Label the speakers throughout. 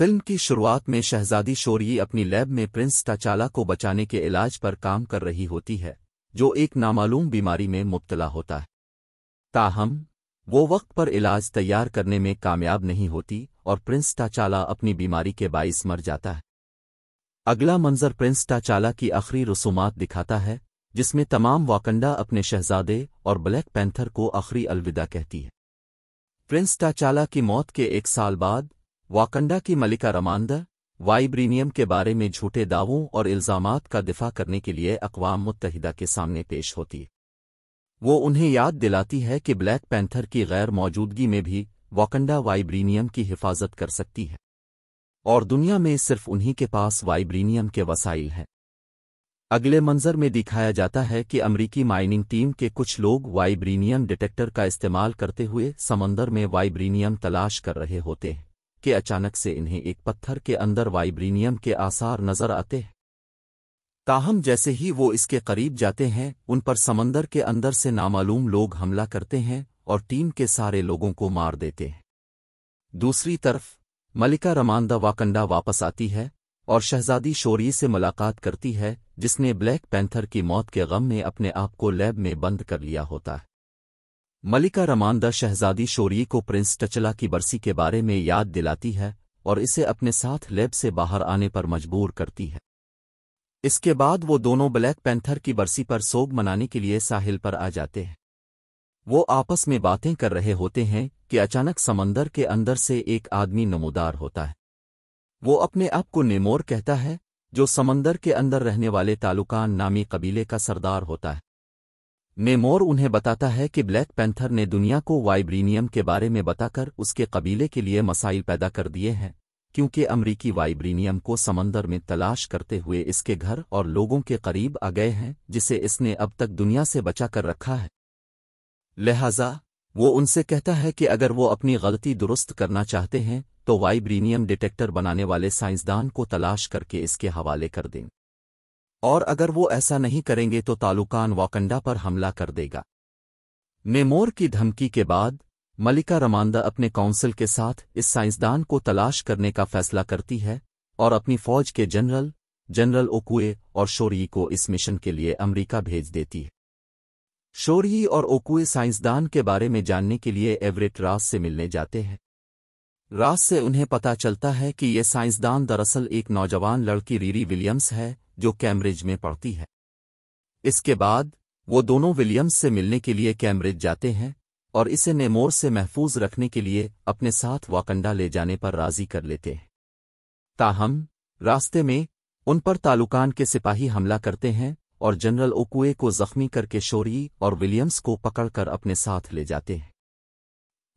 Speaker 1: film की शुरुआत में शहजादी शोरी अपनी लैब में प्रिंस टाचाला को बचाने के इलाज पर काम कर रही होती है जो एक नामालूम बीमारी में मुबतला होता है ताहम वो वक्त पर इलाज तैयार करने में कामयाब नहीं होती और प्रिंस टाचाला अपनी बीमारी के बाइस मर जाता है अगला मंजर प्रिंस टाचाला की आखिरी रसूमात दिखाता है जिसमें तमाम वाकंडा अपने शहजादे और ब्लैक पैंथर को आखिरी अलविदा कहती है प्रिंस टाचाला की मौत के एक साल बाद वाकंडा की मलिका रमांद वाइब्रीनियम के बारे में झूठे दावों और इल्ज़ाम का दिफा करने के लिए अकवाम मुतहदा के सामने पेश होती वो उन्हें याद दिलाती है कि ब्लैक पैंथर की गैर मौजूदगी में भी वाकंडा वाइब्रीनियम की हिफाजत कर सकती है और दुनिया में सिर्फ उन्हीं के पास वाइब्रीनियम के वसाइल हैं अगले मंजर में दिखाया जाता है कि अमरीकी माइनिंग टीम के कुछ लोग वाइब्रीनियम डिटेक्टर का इस्तेमाल करते हुए समंदर में वाइब्रीनियम तलाश कर रहे होते हैं कि अचानक से इन्हें एक पत्थर के अंदर वाइब्रीनियम के आसार नजर आते हैं ताहम जैसे ही वो इसके करीब जाते हैं उन पर समंदर के अंदर से नामालूम लोग हमला करते हैं और टीम के सारे लोगों को मार देते हैं दूसरी तरफ मलिका रमानदा वाकंडा वापस आती है और शहजादी शोरी से मुलाकात करती है जिसने ब्लैक पैंथर की मौत के गम में अपने आप को लैब में बंद कर लिया होता है मलिका रमान द शहजादी शोरी को प्रिंस टचला की बरसी के बारे में याद दिलाती है और इसे अपने साथ लैब से बाहर आने पर मजबूर करती है इसके बाद वो दोनों ब्लैक पैंथर की बरसी पर सोग मनाने के लिए साहिल पर आ जाते हैं वो आपस में बातें कर रहे होते हैं कि अचानक समंदर के अंदर से एक आदमी नमोदार होता है वो अपने आप को नेमोर कहता है जो समंदर के अंदर रहने वाले तालुकान नामी कबीले का सरदार होता है मेमोर उन्हें बताता है कि ब्लैक पैंथर ने दुनिया को वाइब्रीनियम के बारे में बताकर उसके कबीले के लिए मसाइल पैदा कर दिए हैं क्योंकि अमरीकी वाइब्रीनियम को समंदर में तलाश करते हुए इसके घर और लोगों के करीब आ गए हैं जिसे इसने अब तक दुनिया से बचा कर रखा है लिहाजा वो उनसे कहता है कि अगर वो अपनी गलती दुरुस्त करना चाहते हैं तो वाइब्रीनियम डिटेक्टर बनाने वाले साइंसदान को तलाश करके इसके हवाले कर दें और अगर वो ऐसा नहीं करेंगे तो तालुकान वाकंडा पर हमला कर देगा मेमोर की धमकी के बाद मलिका रमांदा अपने काउंसिल के साथ इस साइंसदान को तलाश करने का फैसला करती है और अपनी फौज के जनरल जनरल ओकुए और शोरी को इस मिशन के लिए अमेरिका भेज देती है शोरी और ओकुए साइंसदान के बारे में जानने के लिए एवरेट रास से मिलने जाते हैं रास से उन्हें पता चलता है कि ये साइंसदान दरअसल एक नौजवान लड़की रीरी विलियम्स है जो कैम्ब्रिज में पढ़ती है इसके बाद वो दोनों विलियम्स से मिलने के लिए कैम्ब्रिज जाते हैं और इसे नेमोर से महफूज रखने के लिए अपने साथ वाकंडा ले जाने पर राजी कर लेते हैं ताहम रास्ते में उन पर तालुकान के सिपाही हमला करते हैं और जनरल ओकुए को जख्मी करके शोरी और विलियम्स को पकड़कर अपने साथ ले जाते हैं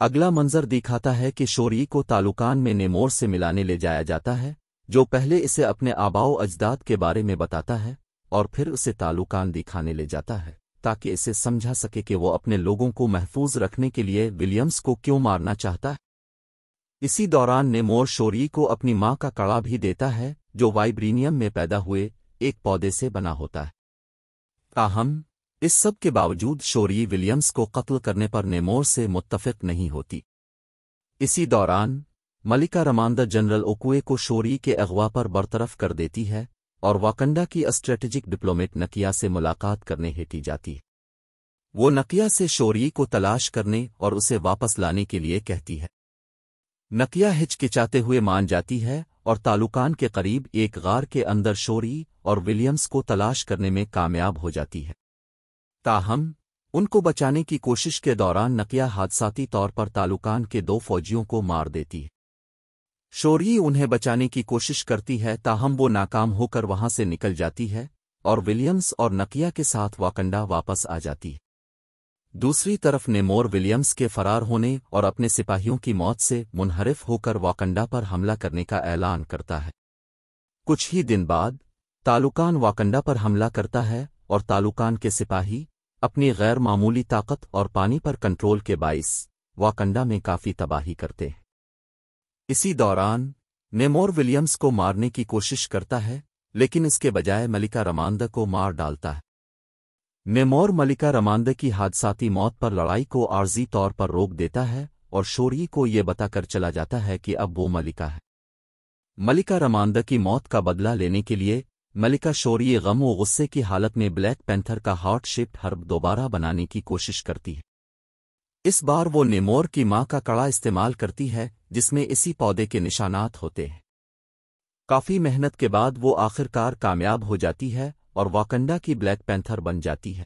Speaker 1: अगला मंजर दिखाता है कि शोरी को तालुकान में नेमोर से मिलाने ले जाया जाता है जो पहले इसे अपने आबाओ अजदाद के बारे में बताता है और फिर उसे तालुकान दिखाने ले जाता है ताकि इसे समझा सके कि वो अपने लोगों को महफूज रखने के लिए विलियम्स को क्यों मारना चाहता है इसी दौरान नेमोर शोरी को अपनी माँ का कड़ा भी देता है जो वाइब्रीनियम में पैदा हुए एक पौधे से बना होता है ताहम इस सब के बावजूद शोरी विलियम्स को कत्ल करने पर नेमोर से मुत्तफिक नहीं होती इसी दौरान मलिका रमांदा जनरल ओकुए को शोरी के अगवा पर बरतरफ कर देती है और वाकंडा की स्ट्रेटेजिक डिप्लोमेट नकिया से मुलाकात करने हेटी जाती है वो नकिया से शोरी को तलाश करने और उसे वापस लाने के लिए कहती है नकिया हिचकिचाते हुए मान जाती है और तालुकान के करीब एक गार के अंदर शोरी और विलियम्स को तलाश करने में कामयाब हो जाती है ताहम उनको बचाने की कोशिश के दौरान नकिया हादसाती तौर पर तालुकान के दो फौजियों को मार देती है ही उन्हें बचाने की कोशिश करती है ताहम वो नाकाम होकर वहां से निकल जाती है और विलियम्स और नकिया के साथ वाकंडा वापस आ जाती है दूसरी तरफ नेमोर विलियम्स के फरार होने और अपने सिपाहियों की मौत से मुनहरफ होकर वाकंडा पर हमला करने का ऐलान करता है कुछ ही दिन बाद तालुकान वाकंडा पर हमला करता है और तालुकान के सिपाही अपनी गैर मामूली ताकत और पानी पर कंट्रोल के बाइस वाकंडा में काफ़ी तबाही करते हैं इसी दौरान मेमोर विलियम्स को मारने की कोशिश करता है लेकिन इसके बजाय मलिका रमानदा को मार डालता है मेमोर मलिका रमानदा की हादसाती मौत पर लड़ाई को आर्जी तौर पर रोक देता है और शोरी को ये बताकर चला जाता है कि अब वो मलिका है मलिका रमानदा की मौत का बदला लेने के लिए मलिका शोरी गम व गुस्से की हालत में ब्लैक पैंथर का हॉटशिप हर्ब दोबारा बनाने की कोशिश करती है इस बार वो नेमोर की मां का कड़ा इस्तेमाल करती है जिसमें इसी पौधे के निशानात होते हैं काफी मेहनत के बाद वो आखिरकार कामयाब हो जाती है और वाकंडा की ब्लैक पैंथर बन जाती है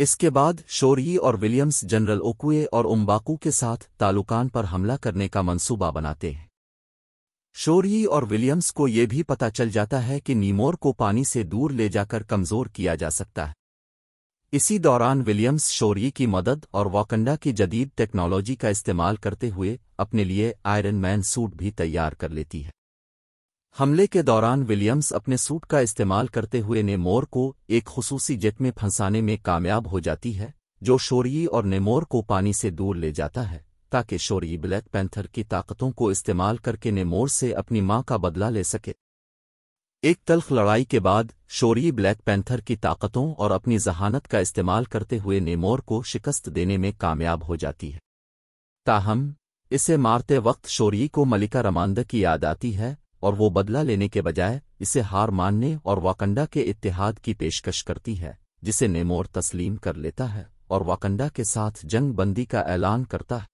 Speaker 1: इसके बाद शोरी और विलियम्स जनरल ओकुए और उम्बाकू के साथ तालुकान पर हमला करने का मंसूबा बनाते हैं शोरी और विलियम्स को यह भी पता चल जाता है कि नीमोर को पानी से दूर ले जाकर कमजोर किया जा सकता है इसी दौरान विलियम्स शोरी की मदद और वाकंडा की जदीद टेक्नोलॉजी का इस्तेमाल करते हुए अपने लिए आयरन मैन सूट भी तैयार कर लेती है हमले के दौरान विलियम्स अपने सूट का इस्तेमाल करते हुए नेमोर को एक खसूसी जेट में फंसाने में कामयाब हो जाती है जो शोरी और नेमोर को पानी से दूर ले जाता है ताकि शोरी ब्लैक पैंथर की ताकतों को इस्तेमाल करके नेमोर से अपनी मां का बदला ले सके एक तल्ख लड़ाई के बाद शोरी ब्लैक पैंथर की ताकतों और अपनी जहानत का इस्तेमाल करते हुए नेमोर को शिकस्त देने में कामयाब हो जाती है ताहम इसे मारते वक्त शोरी को मलिका रमांद की याद आती है और वो बदला लेने के बजाय इसे हार मानने और वाकंडा के इतिहाद की पेशकश करती है जिसे नेमोर तस्लीम कर लेता है और वाकंडा के साथ जंग बंदी का ऐलान करता है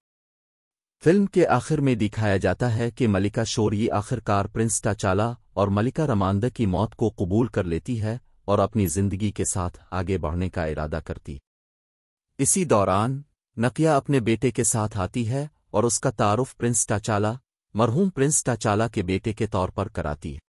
Speaker 1: फिल्म के आखिर में दिखाया जाता है कि मलिका शोरी आखिरकार प्रिंस टाचाला और मलिका रमानदा की मौत को कबूल कर लेती है और अपनी जिंदगी के साथ आगे बढ़ने का इरादा करती इसी दौरान नकिया अपने बेटे के साथ आती है और उसका तारुफ प्रिंस टाचाला मरहूम प्रिंस टाचाला के बेटे के तौर पर कराती है